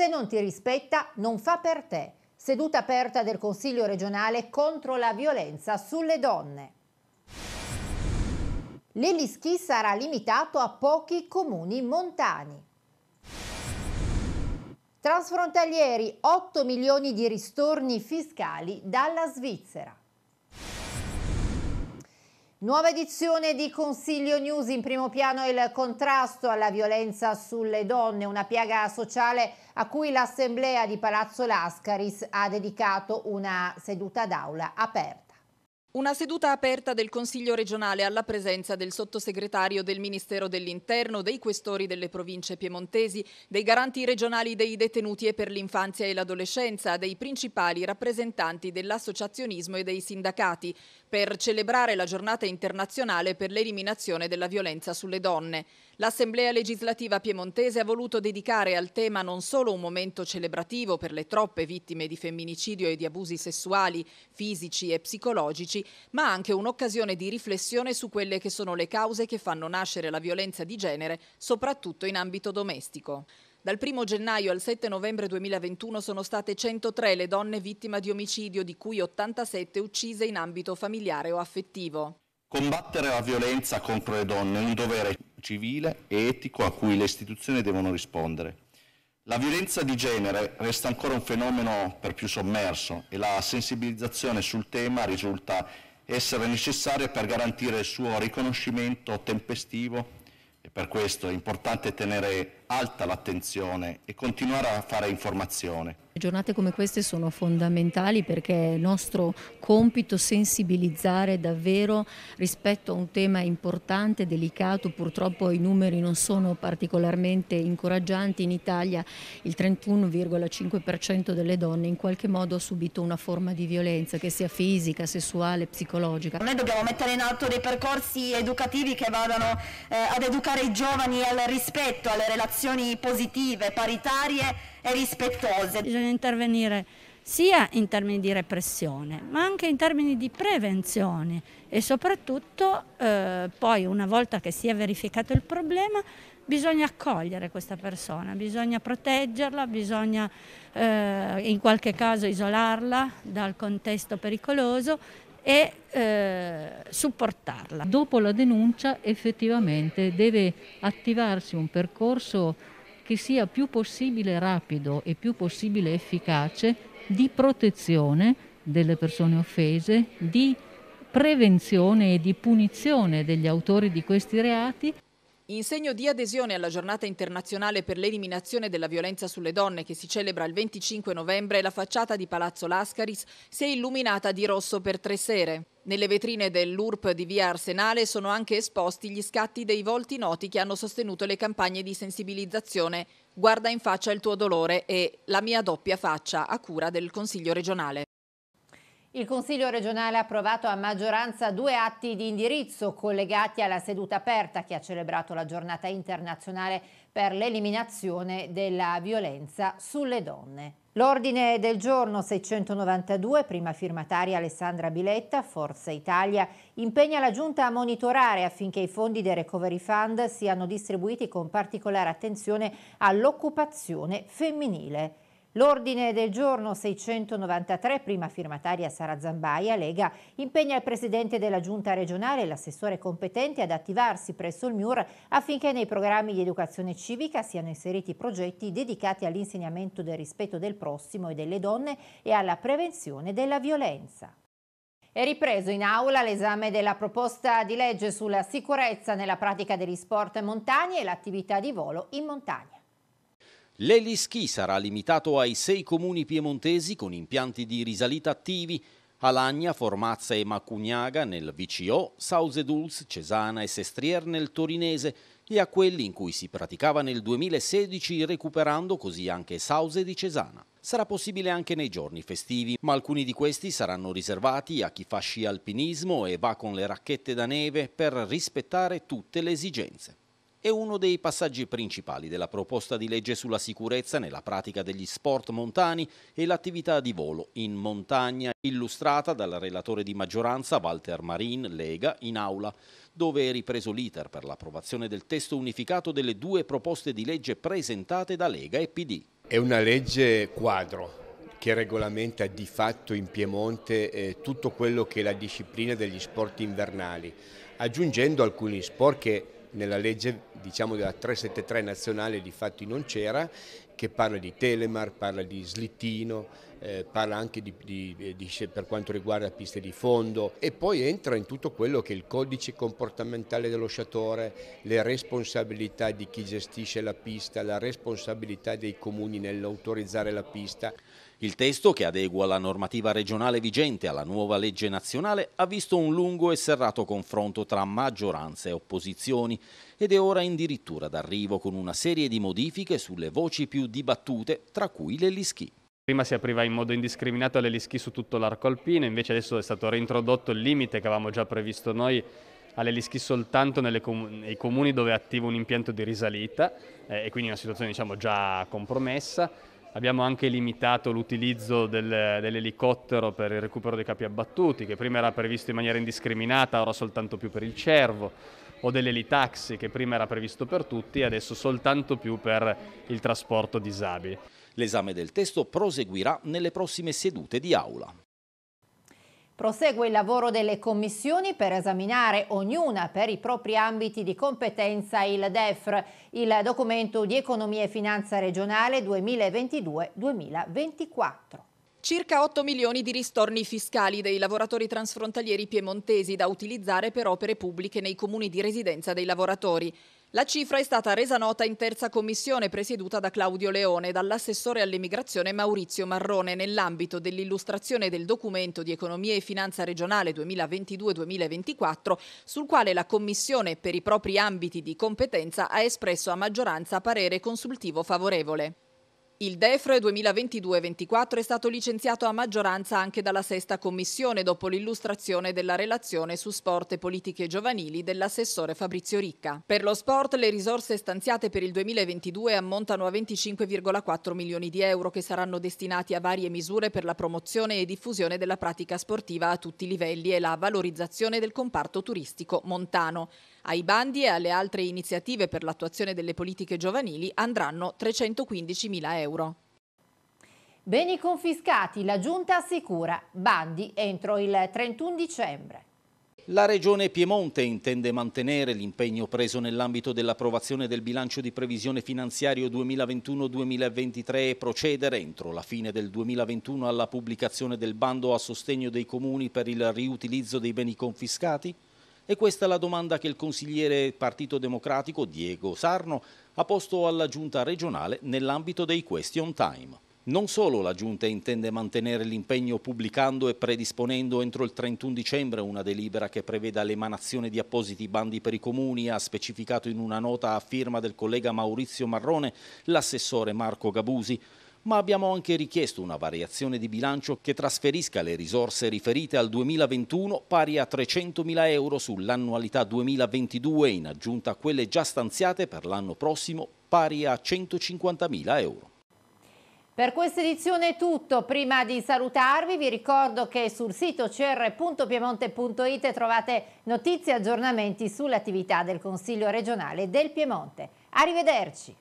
Se non ti rispetta, non fa per te. Seduta aperta del Consiglio regionale contro la violenza sulle donne. L'Elischi sarà limitato a pochi comuni montani. Transfrontalieri 8 milioni di ristorni fiscali dalla Svizzera. Nuova edizione di Consiglio News, in primo piano il contrasto alla violenza sulle donne, una piaga sociale a cui l'Assemblea di Palazzo Lascaris ha dedicato una seduta d'aula aperta. Una seduta aperta del Consiglio regionale alla presenza del sottosegretario del Ministero dell'Interno, dei questori delle province piemontesi, dei garanti regionali dei detenuti e per l'infanzia e l'adolescenza, dei principali rappresentanti dell'associazionismo e dei sindacati, per celebrare la giornata internazionale per l'eliminazione della violenza sulle donne. L'Assemblea legislativa piemontese ha voluto dedicare al tema non solo un momento celebrativo per le troppe vittime di femminicidio e di abusi sessuali, fisici e psicologici, psicologici, ma anche un'occasione di riflessione su quelle che sono le cause che fanno nascere la violenza di genere, soprattutto in ambito domestico. Dal 1 gennaio al 7 novembre 2021 sono state 103 le donne vittime di omicidio, di cui 87 uccise in ambito familiare o affettivo. Combattere la violenza contro le donne è un dovere civile e etico a cui le istituzioni devono rispondere. La violenza di genere resta ancora un fenomeno per più sommerso e la sensibilizzazione sul tema risulta essere necessaria per garantire il suo riconoscimento tempestivo e per questo è importante tenere alta l'attenzione e continuare a fare informazione. Giornate come queste sono fondamentali perché è nostro compito sensibilizzare davvero rispetto a un tema importante, delicato, purtroppo i numeri non sono particolarmente incoraggianti, in Italia il 31,5% delle donne in qualche modo ha subito una forma di violenza che sia fisica, sessuale, psicologica. Noi dobbiamo mettere in atto dei percorsi educativi che vadano eh, ad educare i giovani al rispetto, alle relazioni relazioni positive, paritarie e rispettose. Bisogna intervenire sia in termini di repressione ma anche in termini di prevenzione e soprattutto eh, poi una volta che si è verificato il problema bisogna accogliere questa persona, bisogna proteggerla, bisogna eh, in qualche caso isolarla dal contesto pericoloso e eh, supportarla. Dopo la denuncia effettivamente deve attivarsi un percorso che sia più possibile rapido e più possibile efficace di protezione delle persone offese, di prevenzione e di punizione degli autori di questi reati. In segno di adesione alla giornata internazionale per l'eliminazione della violenza sulle donne che si celebra il 25 novembre, la facciata di Palazzo Lascaris si è illuminata di rosso per tre sere. Nelle vetrine dell'URP di via Arsenale sono anche esposti gli scatti dei volti noti che hanno sostenuto le campagne di sensibilizzazione Guarda in faccia il tuo dolore e La mia doppia faccia a cura del Consiglio regionale. Il Consiglio regionale ha approvato a maggioranza due atti di indirizzo collegati alla seduta aperta che ha celebrato la giornata internazionale per l'eliminazione della violenza sulle donne. L'ordine del giorno 692, prima firmataria Alessandra Biletta, Forza Italia, impegna la Giunta a monitorare affinché i fondi del Recovery Fund siano distribuiti con particolare attenzione all'occupazione femminile. L'ordine del giorno 693, prima firmataria Sara Zambaia, Lega, impegna il presidente della giunta regionale e l'assessore competente ad attivarsi presso il MIUR affinché nei programmi di educazione civica siano inseriti progetti dedicati all'insegnamento del rispetto del prossimo e delle donne e alla prevenzione della violenza. È ripreso in aula l'esame della proposta di legge sulla sicurezza nella pratica degli sport montani e l'attività di volo in montagna. L'Eliski sarà limitato ai sei comuni piemontesi con impianti di risalita attivi, Alagna, Formazza e Macugnaga nel VCO, Sauseduls, Cesana e Sestrier nel Torinese e a quelli in cui si praticava nel 2016 recuperando così anche Sause di Cesana. Sarà possibile anche nei giorni festivi, ma alcuni di questi saranno riservati a chi fa sci alpinismo e va con le racchette da neve per rispettare tutte le esigenze è uno dei passaggi principali della proposta di legge sulla sicurezza nella pratica degli sport montani e l'attività di volo in montagna, illustrata dal relatore di maggioranza Walter Marin, Lega, in aula, dove è ripreso l'iter per l'approvazione del testo unificato delle due proposte di legge presentate da Lega e PD. È una legge quadro che regolamenta di fatto in Piemonte eh, tutto quello che è la disciplina degli sport invernali, aggiungendo alcuni sport che nella legge diciamo, della 373 nazionale di fatti non c'era che parla di Telemar, parla di slittino, eh, parla anche di, di, di, per quanto riguarda piste di fondo e poi entra in tutto quello che è il codice comportamentale dello sciatore, le responsabilità di chi gestisce la pista, la responsabilità dei comuni nell'autorizzare la pista. Il testo, che adegua la normativa regionale vigente alla nuova legge nazionale, ha visto un lungo e serrato confronto tra maggioranza e opposizioni ed è ora addirittura d'arrivo con una serie di modifiche sulle voci più dibattute, tra cui l'eliski. Prima si apriva in modo indiscriminato all'eliski su tutto l'arco alpino, invece adesso è stato reintrodotto il limite che avevamo già previsto noi all'Elischi soltanto com nei comuni dove è attivo un impianto di risalita eh, e quindi una situazione diciamo, già compromessa. Abbiamo anche limitato l'utilizzo dell'elicottero per il recupero dei capi abbattuti, che prima era previsto in maniera indiscriminata, ora soltanto più per il cervo o dell'Eli Taxi che prima era previsto per tutti e adesso soltanto più per il trasporto disabili. L'esame del testo proseguirà nelle prossime sedute di aula. Prosegue il lavoro delle commissioni per esaminare ognuna per i propri ambiti di competenza il DEFR, il documento di economia e finanza regionale 2022-2024. Circa 8 milioni di ristorni fiscali dei lavoratori transfrontalieri piemontesi da utilizzare per opere pubbliche nei comuni di residenza dei lavoratori. La cifra è stata resa nota in terza commissione presieduta da Claudio Leone e dall'assessore all'emigrazione Maurizio Marrone nell'ambito dell'illustrazione del documento di economia e finanza regionale 2022-2024 sul quale la commissione per i propri ambiti di competenza ha espresso a maggioranza parere consultivo favorevole. Il DEFRE 2022-24 è stato licenziato a maggioranza anche dalla sesta commissione dopo l'illustrazione della relazione su sport e politiche giovanili dell'assessore Fabrizio Ricca. Per lo sport le risorse stanziate per il 2022 ammontano a 25,4 milioni di euro che saranno destinati a varie misure per la promozione e diffusione della pratica sportiva a tutti i livelli e la valorizzazione del comparto turistico montano. Ai bandi e alle altre iniziative per l'attuazione delle politiche giovanili andranno 315.000 euro. Beni confiscati, la Giunta assicura bandi entro il 31 dicembre. La Regione Piemonte intende mantenere l'impegno preso nell'ambito dell'approvazione del bilancio di previsione finanziario 2021-2023 e procedere entro la fine del 2021 alla pubblicazione del bando a sostegno dei comuni per il riutilizzo dei beni confiscati? E questa è la domanda che il consigliere Partito Democratico Diego Sarno ha posto alla giunta regionale nell'ambito dei question time. Non solo la Giunta intende mantenere l'impegno pubblicando e predisponendo entro il 31 dicembre una delibera che preveda l'emanazione di appositi bandi per i comuni, ha specificato in una nota a firma del collega Maurizio Marrone l'assessore Marco Gabusi, ma abbiamo anche richiesto una variazione di bilancio che trasferisca le risorse riferite al 2021 pari a 300.000 euro sull'annualità 2022 in aggiunta a quelle già stanziate per l'anno prossimo pari a 150.000 euro. Per questa edizione è tutto, prima di salutarvi vi ricordo che sul sito cr.piemonte.it trovate notizie e aggiornamenti sull'attività del Consiglio regionale del Piemonte. Arrivederci!